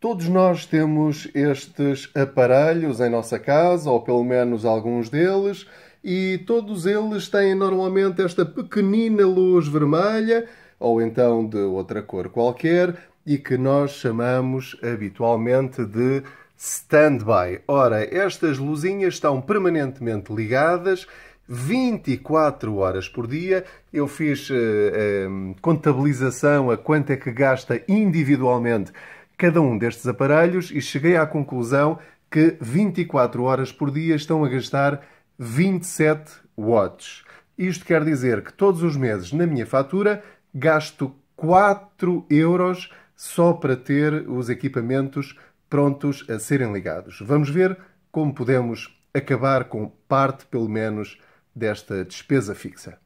Todos nós temos estes aparelhos em nossa casa, ou pelo menos alguns deles, e todos eles têm normalmente esta pequenina luz vermelha, ou então de outra cor qualquer, e que nós chamamos habitualmente de standby. Ora, estas luzinhas estão permanentemente ligadas 24 horas por dia. Eu fiz eh, eh, contabilização a quanto é que gasta individualmente cada um destes aparelhos e cheguei à conclusão que 24 horas por dia estão a gastar 27 watts. Isto quer dizer que todos os meses na minha fatura gasto 4 euros só para ter os equipamentos prontos a serem ligados. Vamos ver como podemos acabar com parte, pelo menos, desta despesa fixa.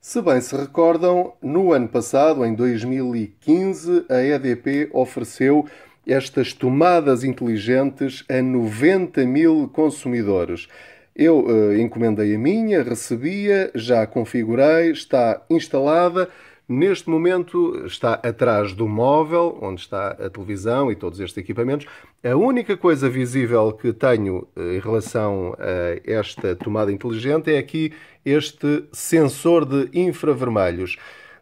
Se bem se recordam, no ano passado, em 2015, a EDP ofereceu estas tomadas inteligentes a 90 mil consumidores. Eu uh, encomendei a minha, recebia, já a configurei, está instalada Neste momento está atrás do móvel, onde está a televisão e todos estes equipamentos. A única coisa visível que tenho eh, em relação a esta tomada inteligente é aqui este sensor de infravermelhos.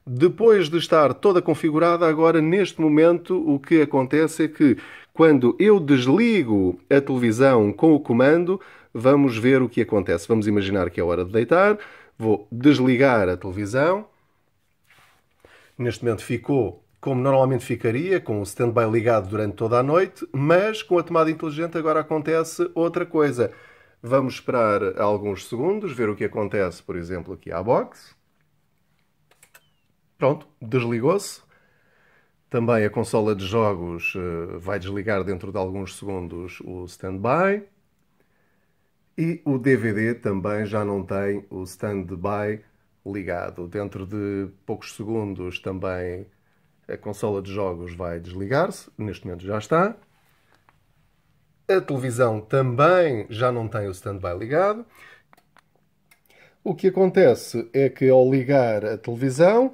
Depois de estar toda configurada, agora neste momento o que acontece é que quando eu desligo a televisão com o comando, vamos ver o que acontece. Vamos imaginar que é hora de deitar, vou desligar a televisão neste momento ficou como normalmente ficaria, com o stand-by ligado durante toda a noite, mas com a tomada inteligente agora acontece outra coisa. Vamos esperar alguns segundos, ver o que acontece, por exemplo, aqui à box. Pronto, desligou-se. Também a consola de jogos eh, vai desligar dentro de alguns segundos o stand-by. E o DVD também já não tem o stand-by ligado. Dentro de poucos segundos também a consola de jogos vai desligar-se, neste momento já está. A televisão também já não tem o standby ligado. O que acontece é que ao ligar a televisão,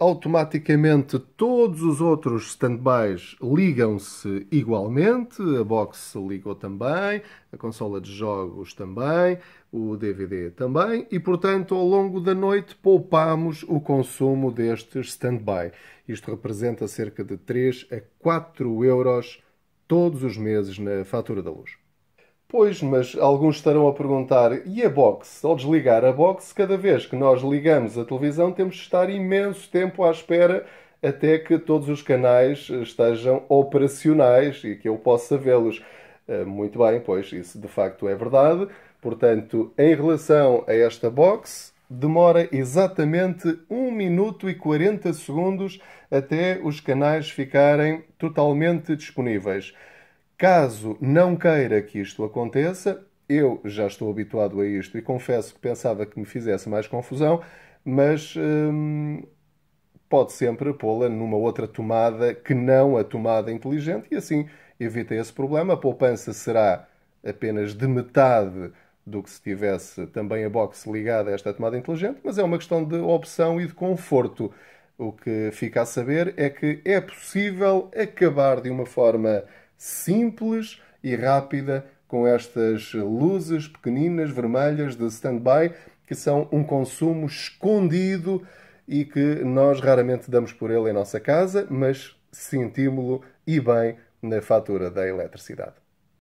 automaticamente todos os outros standbys ligam-se igualmente, a box se ligou também, a consola de jogos também, o DVD também, e portanto ao longo da noite poupamos o consumo deste standby. Isto representa cerca de 3 a 4 euros todos os meses na fatura da luz. Pois, mas alguns estarão a perguntar: e a box? Ao desligar a box, cada vez que nós ligamos a televisão, temos de estar imenso tempo à espera até que todos os canais eh, estejam operacionais e que eu possa vê-los. Eh, muito bem, pois isso de facto é verdade. Portanto, em relação a esta box, demora exatamente 1 minuto e 40 segundos até os canais ficarem totalmente disponíveis. Caso não queira que isto aconteça, eu já estou habituado a isto e confesso que pensava que me fizesse mais confusão, mas hum, pode sempre pô-la numa outra tomada que não a tomada inteligente e assim evita esse problema. A poupança será apenas de metade do que se tivesse também a box ligada a esta tomada inteligente, mas é uma questão de opção e de conforto. O que fica a saber é que é possível acabar de uma forma simples e rápida com estas luzes pequeninas vermelhas de standby que são um consumo escondido e que nós raramente damos por ele em nossa casa, mas sentimos-lo e bem na fatura da eletricidade.